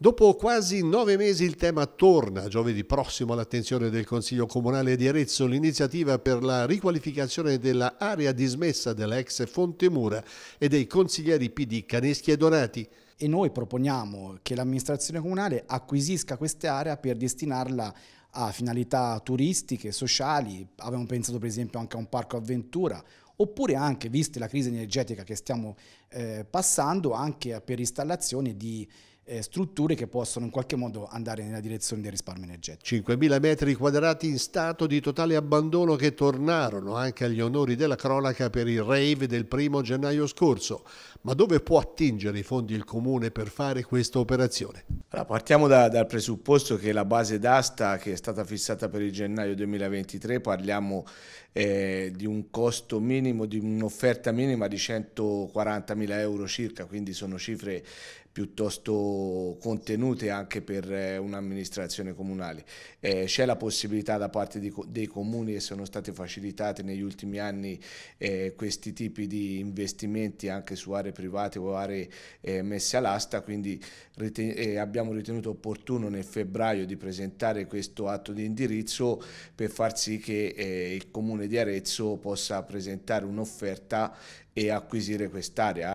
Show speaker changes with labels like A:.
A: Dopo quasi nove mesi il tema torna giovedì prossimo all'attenzione del Consiglio Comunale di Arezzo l'iniziativa per la riqualificazione dell'area dismessa dell'ex
B: Fontemura e dei consiglieri PD Caneschi e Donati e noi proponiamo che l'amministrazione comunale acquisisca quest'area per destinarla a finalità turistiche, sociali, abbiamo pensato per esempio anche a un parco avventura, oppure anche, viste la crisi energetica che stiamo eh, passando, anche per installazioni di eh, strutture che possono in qualche modo andare nella direzione del risparmio
A: energetico. 5.000 metri quadrati in stato di totale abbandono che tornarono anche agli onori della cronaca per il rave del primo gennaio scorso. Ma dove può attingere i fondi il comune per fare questa operazione? Allora, partiamo da, dal presupposto che la base d'asta che è stata fissata per il gennaio
C: 2023, parliamo eh, di un costo minimo, di un'offerta minima di 140 mila euro circa, quindi sono cifre piuttosto contenute anche per eh, un'amministrazione comunale. Eh, c'è la possibilità da parte di, dei comuni e sono state facilitate negli ultimi anni eh, questi tipi di investimenti anche su aree private o aree eh, messe all'asta, quindi eh, abbiamo abbiamo ritenuto opportuno nel febbraio di presentare questo atto di indirizzo per far sì che eh, il Comune di Arezzo possa presentare un'offerta e acquisire quest'area.